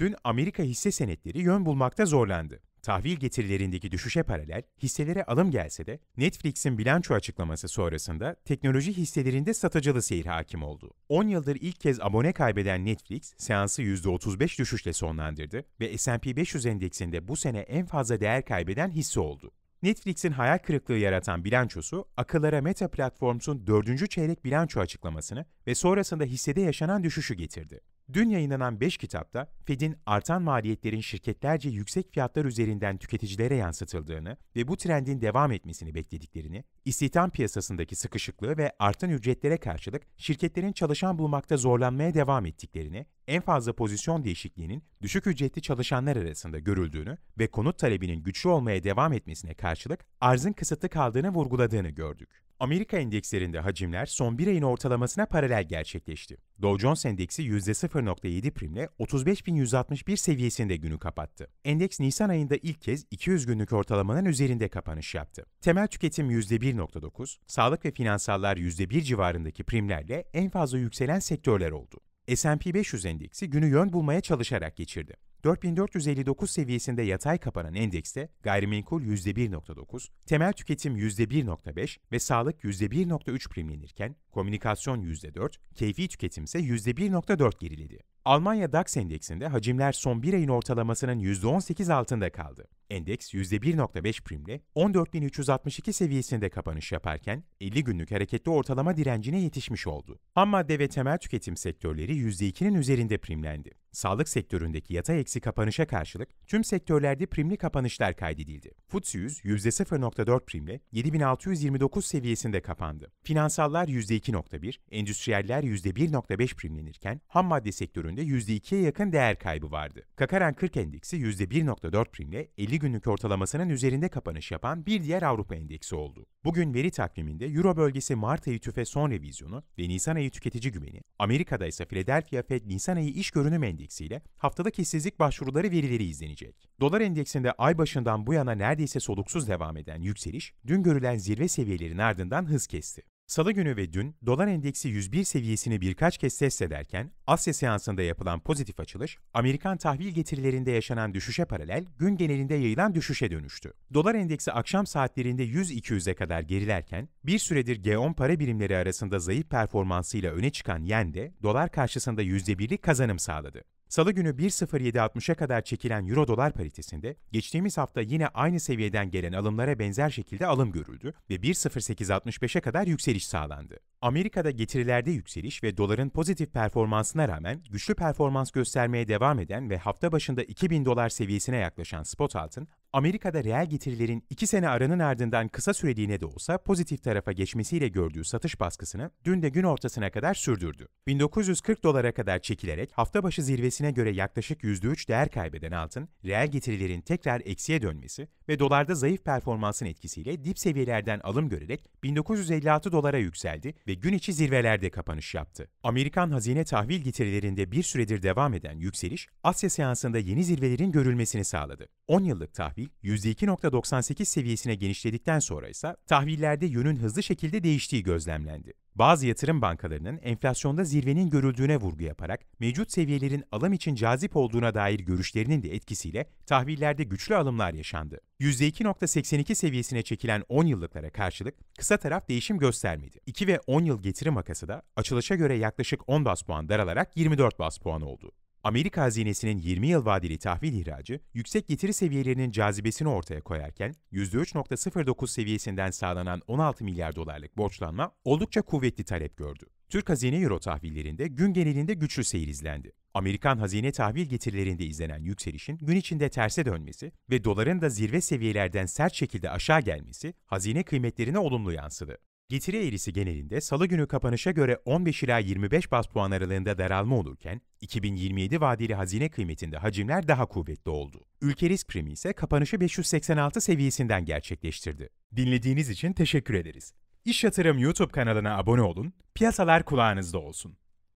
Dün Amerika hisse senetleri yön bulmakta zorlandı. Tahvil getirilerindeki düşüşe paralel hisselere alım gelse de Netflix'in bilanço açıklaması sonrasında teknoloji hisselerinde satıcılı seyir hakim oldu. 10 yıldır ilk kez abone kaybeden Netflix seansı %35 düşüşle sonlandırdı ve S&P 500 endeksinde bu sene en fazla değer kaybeden hisse oldu. Netflix'in hayal kırıklığı yaratan bilançosu, akıllara Meta Platforms'un 4. çeyrek bilanço açıklamasını ve sonrasında hissede yaşanan düşüşü getirdi. Dün yayınlanan 5 kitapta Fed'in artan maliyetlerin şirketlerce yüksek fiyatlar üzerinden tüketicilere yansıtıldığını ve bu trendin devam etmesini beklediklerini, istihdam piyasasındaki sıkışıklığı ve artan ücretlere karşılık şirketlerin çalışan bulmakta zorlanmaya devam ettiklerini, en fazla pozisyon değişikliğinin düşük ücretli çalışanlar arasında görüldüğünü ve konut talebinin güçlü olmaya devam etmesine karşılık arzın kısıtlı kaldığını vurguladığını gördük. Amerika endekslerinde hacimler son bir ayın ortalamasına paralel gerçekleşti. Dow Jones Endeksi %0.7 primle 35.161 seviyesinde günü kapattı. Endeks Nisan ayında ilk kez 200 günlük ortalamanın üzerinde kapanış yaptı. Temel tüketim %1.9, sağlık ve finansallar %1 civarındaki primlerle en fazla yükselen sektörler oldu. S&P 500 endeksi günü yön bulmaya çalışarak geçirdi. 4459 seviyesinde yatay kapanan endekste gayrimenkul %1.9, temel tüketim %1.5 ve sağlık %1.3 primlenirken komünikasyon %4, keyfi tüketim ise %1.4 geriledi. Almanya DAX endeksinde hacimler son bir ayın ortalamasının %18 altında kaldı. Endeks %1.5 primle 14.362 seviyesinde kapanış yaparken 50 günlük hareketli ortalama direncine yetişmiş oldu. Ham madde ve temel tüketim sektörleri %2'nin üzerinde primlendi. Sağlık sektöründeki yatay eksi kapanışa karşılık tüm sektörlerde primli kapanışlar kaydedildi. FTSE 100 %0.4 primle 7629 seviyesinde kapandı. Finansallar %2.1, endüstriyeller %1.5 primlenirken ham madde sektöründe %2'ye yakın değer kaybı vardı. Kakaran 40 endeksi %1.4 primle 50 günlük ortalamasının üzerinde kapanış yapan bir diğer Avrupa endeksi oldu. Bugün veri takviminde Euro bölgesi Mart ayı tüfe son revizyonu ve Nisan ayı tüketici güveni, Amerika'da ise Philadelphia Fed Nisan ayı iş görünüm endeksi endeksiyle haftalık işsizlik başvuruları verileri izlenecek. Dolar endeksinde ay başından bu yana neredeyse soluksuz devam eden yükseliş, dün görülen zirve seviyelerinin ardından hız kesti. Salı günü ve dün dolar endeksi 101 seviyesini birkaç kez test ederken Asya seansında yapılan pozitif açılış, Amerikan tahvil getirilerinde yaşanan düşüşe paralel gün genelinde yayılan düşüşe dönüştü. Dolar endeksi akşam saatlerinde 100-200'e kadar gerilerken bir süredir G10 para birimleri arasında zayıf performansıyla öne çıkan yen de dolar karşısında %1'lik kazanım sağladı. Salı günü 1.07.60'a kadar çekilen Euro-Dolar paritesinde geçtiğimiz hafta yine aynı seviyeden gelen alımlara benzer şekilde alım görüldü ve 1.08.65'e kadar yükseliş sağlandı. Amerika'da getirilerde yükseliş ve doların pozitif performansına rağmen güçlü performans göstermeye devam eden ve hafta başında 2000 dolar seviyesine yaklaşan spot altın Amerika'da reel getirilerin 2 sene aranın ardından kısa süreliğine de olsa pozitif tarafa geçmesiyle gördüğü satış baskısını dün de gün ortasına kadar sürdürdü. 1940 dolara kadar çekilerek hafta başı zirvesine göre yaklaşık %3 değer kaybeden altın, reel getirilerin tekrar eksiye dönmesi ve dolarda zayıf performansın etkisiyle dip seviyelerden alım görerek 1956 dolara yükseldi ve gün içi zirvelerde kapanış yaptı. Amerikan hazine tahvil getirilerinde bir süredir devam eden yükseliş, Asya seansında yeni zirvelerin görülmesini sağladı. 10 yıllık tahvil tahvil %2.98 seviyesine genişledikten sonra ise tahvillerde yönün hızlı şekilde değiştiği gözlemlendi. Bazı yatırım bankalarının enflasyonda zirvenin görüldüğüne vurgu yaparak mevcut seviyelerin alım için cazip olduğuna dair görüşlerinin de etkisiyle tahvillerde güçlü alımlar yaşandı. %2.82 seviyesine çekilen 10 yıllıklara karşılık kısa taraf değişim göstermedi. 2 ve 10 yıl getiri makası da açılışa göre yaklaşık 10 bas puan daralarak 24 bas puan oldu. Amerika hazinesinin 20 yıl vadeli tahvil ihracı, yüksek getiri seviyelerinin cazibesini ortaya koyarken, %3.09 seviyesinden sağlanan 16 milyar dolarlık borçlanma oldukça kuvvetli talep gördü. Türk hazine euro tahvillerinde gün genelinde güçlü seyir izlendi. Amerikan hazine tahvil getirilerinde izlenen yükselişin gün içinde terse dönmesi ve doların da zirve seviyelerden sert şekilde aşağı gelmesi hazine kıymetlerine olumlu yansıdı. Getiri eğrisi genelinde salı günü kapanışa göre 15 ila 25 bas puan aralığında daralma olurken, 2027 vadeli hazine kıymetinde hacimler daha kuvvetli oldu. Ülke risk primi ise kapanışı 586 seviyesinden gerçekleştirdi. Dinlediğiniz için teşekkür ederiz. İş Yatırım YouTube kanalına abone olun, piyasalar kulağınızda olsun.